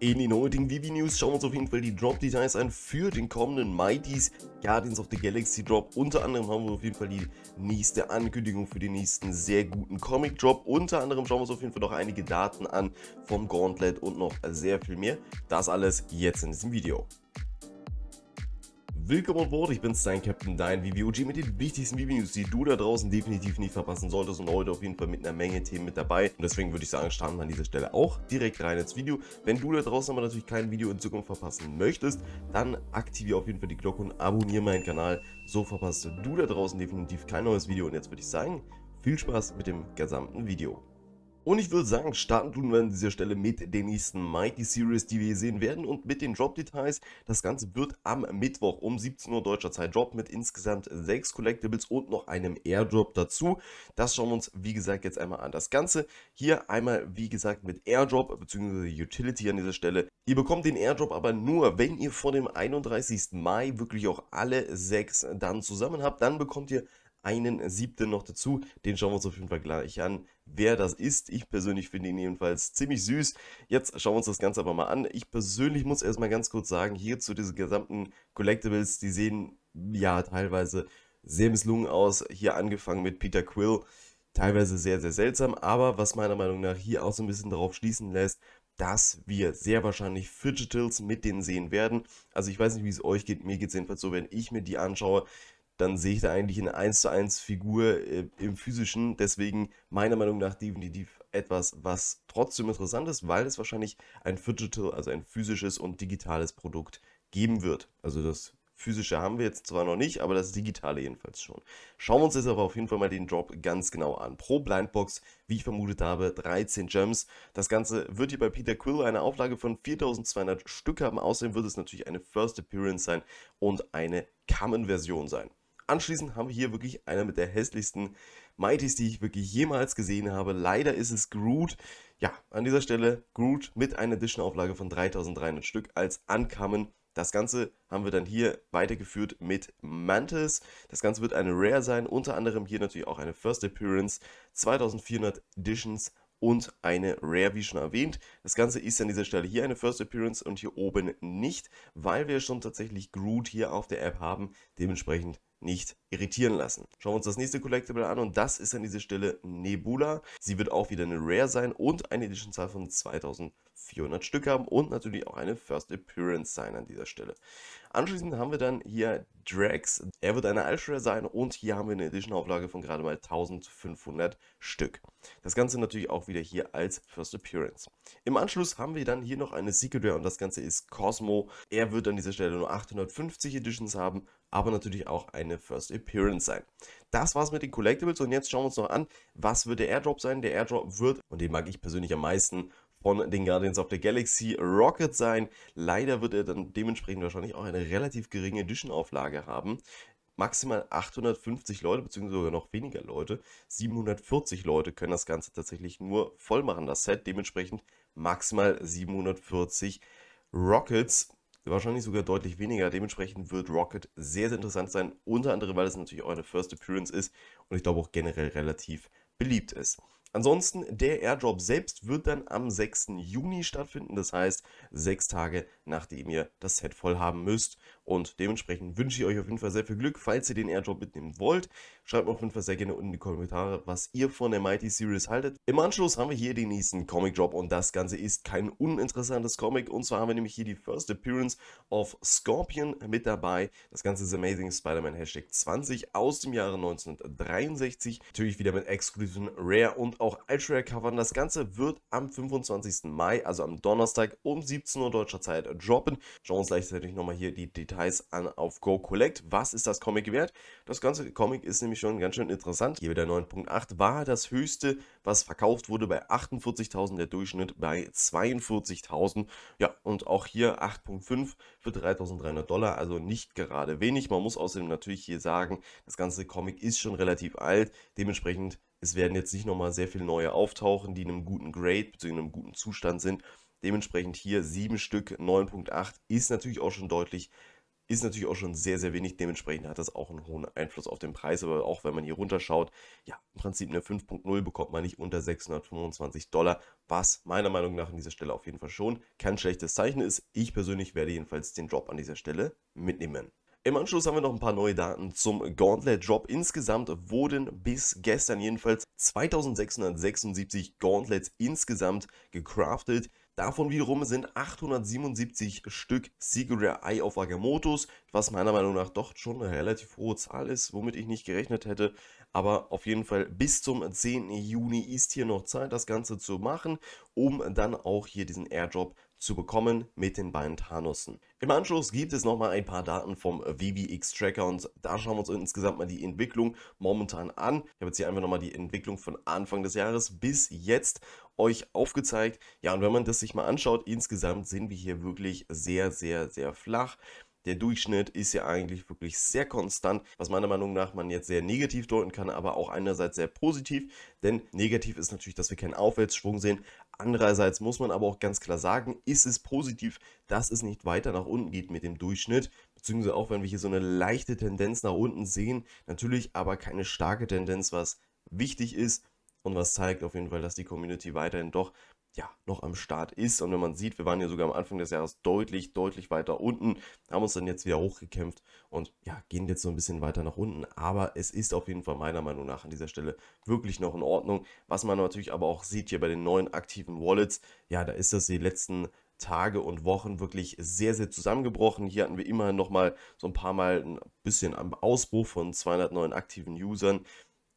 Eh in den heutigen Vivi News schauen wir uns auf jeden Fall die Drop Details an für den kommenden Mighty's Guardians of the Galaxy Drop. Unter anderem haben wir auf jeden Fall die nächste Ankündigung für den nächsten sehr guten Comic Drop. Unter anderem schauen wir uns auf jeden Fall noch einige Daten an vom Gauntlet und noch sehr viel mehr. Das alles jetzt in diesem Video. Willkommen an Bord, ich bin dein Captain, dein VVOG mit den wichtigsten VB-News, die du da draußen definitiv nicht verpassen solltest und heute auf jeden Fall mit einer Menge Themen mit dabei. Und deswegen würde ich sagen, starten wir an dieser Stelle auch direkt rein ins Video. Wenn du da draußen aber natürlich kein Video in Zukunft verpassen möchtest, dann aktiviere auf jeden Fall die Glocke und abonniere meinen Kanal. So verpasst du da draußen definitiv kein neues Video und jetzt würde ich sagen, viel Spaß mit dem gesamten Video. Und ich würde sagen, starten tun wir an dieser Stelle mit den nächsten Mighty Series, die wir hier sehen werden und mit den Drop-Details. Das Ganze wird am Mittwoch um 17 Uhr deutscher Zeit droppen mit insgesamt 6 Collectibles und noch einem Airdrop dazu. Das schauen wir uns, wie gesagt, jetzt einmal an. Das Ganze hier einmal, wie gesagt, mit Airdrop bzw. Utility an dieser Stelle. Ihr bekommt den Airdrop aber nur, wenn ihr vor dem 31. Mai wirklich auch alle 6 dann zusammen habt. Dann bekommt ihr einen siebten noch dazu. Den schauen wir uns auf jeden Fall gleich an, wer das ist. Ich persönlich finde ihn jedenfalls ziemlich süß. Jetzt schauen wir uns das Ganze aber mal an. Ich persönlich muss erstmal ganz kurz sagen, hier zu diesen gesamten Collectibles, die sehen ja teilweise sehr misslungen aus. Hier angefangen mit Peter Quill, teilweise sehr, sehr seltsam, aber was meiner Meinung nach hier auch so ein bisschen darauf schließen lässt, dass wir sehr wahrscheinlich Fidgetals mit denen sehen werden. Also ich weiß nicht, wie es euch geht, mir geht es jedenfalls so, wenn ich mir die anschaue, dann sehe ich da eigentlich eine 1 zu 1 Figur äh, im physischen. Deswegen meiner Meinung nach definitiv etwas, was trotzdem interessant ist, weil es wahrscheinlich ein Digital, also ein physisches und digitales Produkt geben wird. Also das physische haben wir jetzt zwar noch nicht, aber das digitale jedenfalls schon. Schauen wir uns jetzt aber auf jeden Fall mal den Drop ganz genau an. Pro Blindbox, wie ich vermutet habe, 13 Gems. Das Ganze wird hier bei Peter Quill eine Auflage von 4200 Stück haben. Außerdem wird es natürlich eine First Appearance sein und eine Common-Version sein. Anschließend haben wir hier wirklich einer mit der hässlichsten Mighties, die ich wirklich jemals gesehen habe. Leider ist es Groot. Ja, an dieser Stelle Groot mit einer Edition-Auflage von 3300 Stück als Ankamen. Das Ganze haben wir dann hier weitergeführt mit Mantis. Das Ganze wird eine Rare sein, unter anderem hier natürlich auch eine First Appearance, 2400 Editions und eine Rare, wie schon erwähnt. Das Ganze ist an dieser Stelle hier eine First Appearance und hier oben nicht, weil wir schon tatsächlich Groot hier auf der App haben. Dementsprechend nicht irritieren lassen. Schauen wir uns das nächste Collectible an und das ist an dieser Stelle Nebula. Sie wird auch wieder eine Rare sein und eine Edition-Zahl von 2400 Stück haben und natürlich auch eine First Appearance sein an dieser Stelle. Anschließend haben wir dann hier Drax. Er wird eine Ultra sein und hier haben wir eine Edition-Auflage von gerade mal 1500 Stück. Das Ganze natürlich auch wieder hier als First Appearance. Im Anschluss haben wir dann hier noch eine Secret Rare und das Ganze ist Cosmo. Er wird an dieser Stelle nur 850 Editions haben, aber natürlich auch ein eine First Appearance sein. Das war's mit den Collectibles und jetzt schauen wir uns noch an, was wird der Airdrop sein. Der Airdrop wird, und den mag ich persönlich am meisten, von den Guardians of the Galaxy Rocket sein. Leider wird er dann dementsprechend wahrscheinlich auch eine relativ geringe Edition-Auflage haben maximal 850 Leute, beziehungsweise sogar noch weniger Leute. 740 Leute können das Ganze tatsächlich nur voll machen, das Set. Dementsprechend maximal 740 Rockets wahrscheinlich sogar deutlich weniger. Dementsprechend wird Rocket sehr, sehr interessant sein, unter anderem, weil es natürlich auch eine First Appearance ist und ich glaube auch generell relativ beliebt ist. Ansonsten, der Airdrop selbst wird dann am 6. Juni stattfinden, das heißt sechs Tage nachdem ihr das Set voll haben müsst. Und dementsprechend wünsche ich euch auf jeden Fall sehr viel Glück. Falls ihr den Airdrop mitnehmen wollt, schreibt mir auf jeden Fall sehr gerne unten in die Kommentare, was ihr von der Mighty Series haltet. Im Anschluss haben wir hier den nächsten Comic Drop und das Ganze ist kein uninteressantes Comic. Und zwar haben wir nämlich hier die First Appearance of Scorpion mit dabei. Das Ganze ist Amazing Spider-Man Hashtag 20 aus dem Jahre 1963. Natürlich wieder mit exklusiven Rare und auch Ultra Covern. Das Ganze wird am 25. Mai, also am Donnerstag um 17 Uhr deutscher Zeit droppen. Schauen wir uns gleichzeitig nochmal hier die Details Details an auf Go Collect. Was ist das Comic wert? Das ganze Comic ist nämlich schon ganz schön interessant. Hier wieder 9.8 war das höchste, was verkauft wurde bei 48.000, der Durchschnitt bei 42.000. Ja, und auch hier 8.5 für 3.300 Dollar, also nicht gerade wenig. Man muss außerdem natürlich hier sagen, das ganze Comic ist schon relativ alt, dementsprechend es werden jetzt nicht nochmal sehr viele neue auftauchen, die in einem guten Grade bzw. in einem guten Zustand sind. Dementsprechend hier 7 Stück, 9.8 ist natürlich auch schon deutlich ist natürlich auch schon sehr, sehr wenig. Dementsprechend hat das auch einen hohen Einfluss auf den Preis. Aber auch wenn man hier runterschaut, ja, im Prinzip eine 5.0 bekommt man nicht unter 625 Dollar, was meiner Meinung nach an dieser Stelle auf jeden Fall schon kein schlechtes Zeichen ist. Ich persönlich werde jedenfalls den Drop an dieser Stelle mitnehmen. Im Anschluss haben wir noch ein paar neue Daten zum Gauntlet Drop. Insgesamt wurden bis gestern jedenfalls 2676 Gauntlets insgesamt gecraftet. Davon wiederum sind 877 Stück Secret Eye auf Agamottos, was meiner Meinung nach doch schon eine relativ hohe Zahl ist, womit ich nicht gerechnet hätte. Aber auf jeden Fall bis zum 10. Juni ist hier noch Zeit, das Ganze zu machen, um dann auch hier diesen Airdrop zu bekommen mit den beiden Thanosen. Im Anschluss gibt es nochmal ein paar Daten vom VBX Tracker und da schauen wir uns insgesamt mal die Entwicklung momentan an. Ich habe jetzt hier einfach nochmal die Entwicklung von Anfang des Jahres bis jetzt euch aufgezeigt. Ja, und wenn man das sich mal anschaut, insgesamt sind wir hier wirklich sehr, sehr, sehr flach. Der Durchschnitt ist ja eigentlich wirklich sehr konstant, was meiner Meinung nach man jetzt sehr negativ deuten kann, aber auch einerseits sehr positiv, denn negativ ist natürlich, dass wir keinen Aufwärtsschwung sehen. Andererseits muss man aber auch ganz klar sagen, ist es positiv, dass es nicht weiter nach unten geht mit dem Durchschnitt, beziehungsweise auch wenn wir hier so eine leichte Tendenz nach unten sehen, natürlich aber keine starke Tendenz, was wichtig ist und was zeigt auf jeden Fall, dass die Community weiterhin doch ja, noch am Start ist. Und wenn man sieht, wir waren ja sogar am Anfang des Jahres deutlich, deutlich weiter unten, haben uns dann jetzt wieder hochgekämpft und ja, gehen jetzt so ein bisschen weiter nach unten. Aber es ist auf jeden Fall meiner Meinung nach an dieser Stelle wirklich noch in Ordnung. Was man natürlich aber auch sieht hier bei den neuen aktiven Wallets, ja, da ist das die letzten Tage und Wochen wirklich sehr, sehr zusammengebrochen. Hier hatten wir immerhin mal so ein paar Mal ein bisschen am Ausbruch von 200 neuen aktiven Usern.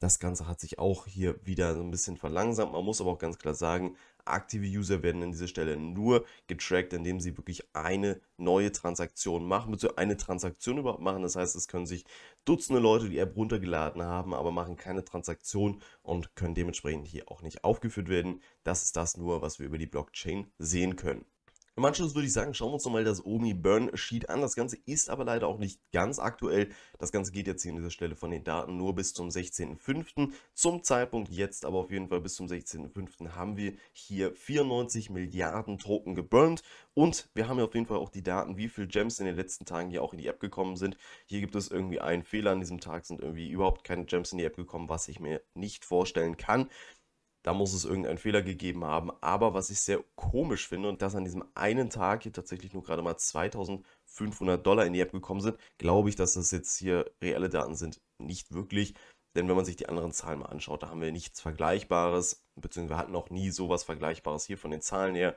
Das Ganze hat sich auch hier wieder so ein bisschen verlangsamt. Man muss aber auch ganz klar sagen, aktive User werden an dieser Stelle nur getrackt, indem sie wirklich eine neue Transaktion machen, beziehungsweise eine Transaktion überhaupt machen. Das heißt, es können sich Dutzende Leute die App runtergeladen haben, aber machen keine Transaktion und können dementsprechend hier auch nicht aufgeführt werden. Das ist das nur, was wir über die Blockchain sehen können. Im Anschluss würde ich sagen, schauen wir uns nochmal das Omi Burn Sheet an. Das Ganze ist aber leider auch nicht ganz aktuell. Das Ganze geht jetzt hier an dieser Stelle von den Daten nur bis zum 16.05. Zum Zeitpunkt jetzt aber auf jeden Fall bis zum 16.05. haben wir hier 94 Milliarden Token geburnt. Und wir haben hier auf jeden Fall auch die Daten, wie viele Gems in den letzten Tagen hier auch in die App gekommen sind. Hier gibt es irgendwie einen Fehler an diesem Tag, sind irgendwie überhaupt keine Gems in die App gekommen, was ich mir nicht vorstellen kann. Da muss es irgendeinen Fehler gegeben haben. Aber was ich sehr komisch finde und dass an diesem einen Tag hier tatsächlich nur gerade mal 2500 Dollar in die App gekommen sind, glaube ich, dass das jetzt hier reelle Daten sind. Nicht wirklich. Denn wenn man sich die anderen Zahlen mal anschaut, da haben wir nichts Vergleichbares, beziehungsweise wir hatten auch nie sowas Vergleichbares hier von den Zahlen her.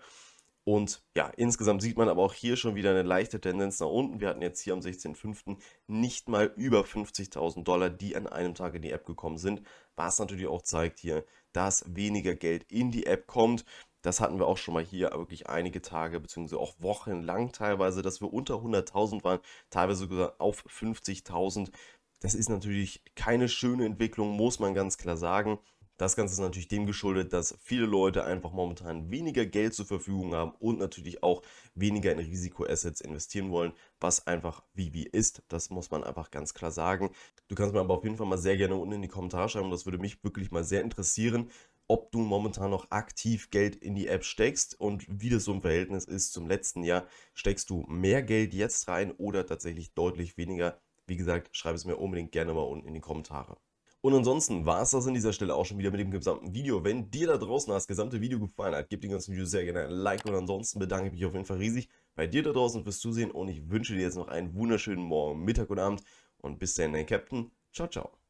Und ja, insgesamt sieht man aber auch hier schon wieder eine leichte Tendenz nach unten. Wir hatten jetzt hier am 16.05. nicht mal über 50.000 Dollar, die an einem Tag in die App gekommen sind. Was natürlich auch zeigt hier, dass weniger Geld in die App kommt. Das hatten wir auch schon mal hier wirklich einige Tage beziehungsweise auch wochenlang teilweise, dass wir unter 100.000 waren, teilweise sogar auf 50.000. Das ist natürlich keine schöne Entwicklung, muss man ganz klar sagen. Das Ganze ist natürlich dem geschuldet, dass viele Leute einfach momentan weniger Geld zur Verfügung haben und natürlich auch weniger in Risikoassets investieren wollen, was einfach wie wie ist. Das muss man einfach ganz klar sagen. Du kannst mir aber auf jeden Fall mal sehr gerne unten in die Kommentare schreiben, das würde mich wirklich mal sehr interessieren, ob du momentan noch aktiv Geld in die App steckst und wie das so im Verhältnis ist zum letzten Jahr. Steckst du mehr Geld jetzt rein oder tatsächlich deutlich weniger? Wie gesagt, schreib es mir unbedingt gerne mal unten in die Kommentare. Und ansonsten war es das an dieser Stelle auch schon wieder mit dem gesamten Video. Wenn dir da draußen das gesamte Video gefallen hat, gib dem ganzen Video sehr gerne ein Like und ansonsten bedanke ich mich auf jeden Fall riesig bei dir da draußen fürs Zusehen und ich wünsche dir jetzt noch einen wunderschönen Morgen, Mittag und Abend und bis dann, dein Captain. Ciao, ciao.